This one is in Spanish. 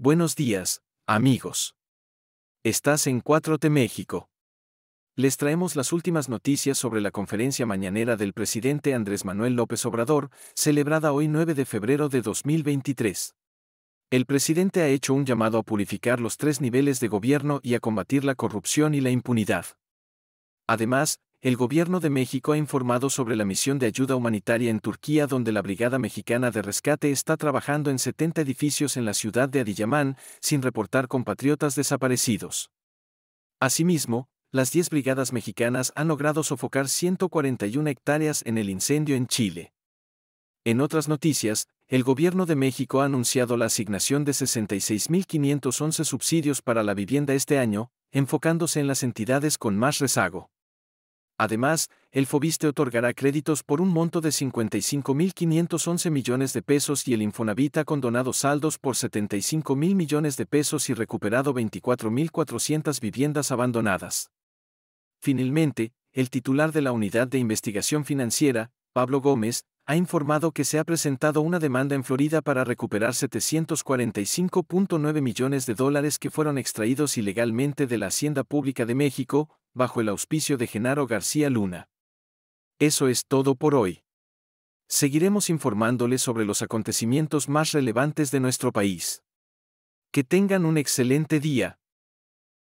Buenos días, amigos. Estás en 4T México. Les traemos las últimas noticias sobre la conferencia mañanera del presidente Andrés Manuel López Obrador, celebrada hoy 9 de febrero de 2023. El presidente ha hecho un llamado a purificar los tres niveles de gobierno y a combatir la corrupción y la impunidad. Además, el gobierno de México ha informado sobre la misión de ayuda humanitaria en Turquía donde la Brigada Mexicana de Rescate está trabajando en 70 edificios en la ciudad de Adillamán sin reportar compatriotas desaparecidos. Asimismo, las 10 brigadas mexicanas han logrado sofocar 141 hectáreas en el incendio en Chile. En otras noticias, el gobierno de México ha anunciado la asignación de 66.511 subsidios para la vivienda este año, enfocándose en las entidades con más rezago. Además, el fobiste otorgará créditos por un monto de 55.511 millones de pesos y el Infonavit ha condonado saldos por 75.000 millones de pesos y recuperado 24.400 viviendas abandonadas. Finalmente, el titular de la Unidad de Investigación Financiera, Pablo Gómez, ha informado que se ha presentado una demanda en Florida para recuperar 745.9 millones de dólares que fueron extraídos ilegalmente de la Hacienda Pública de México, bajo el auspicio de Genaro García Luna. Eso es todo por hoy. Seguiremos informándoles sobre los acontecimientos más relevantes de nuestro país. Que tengan un excelente día.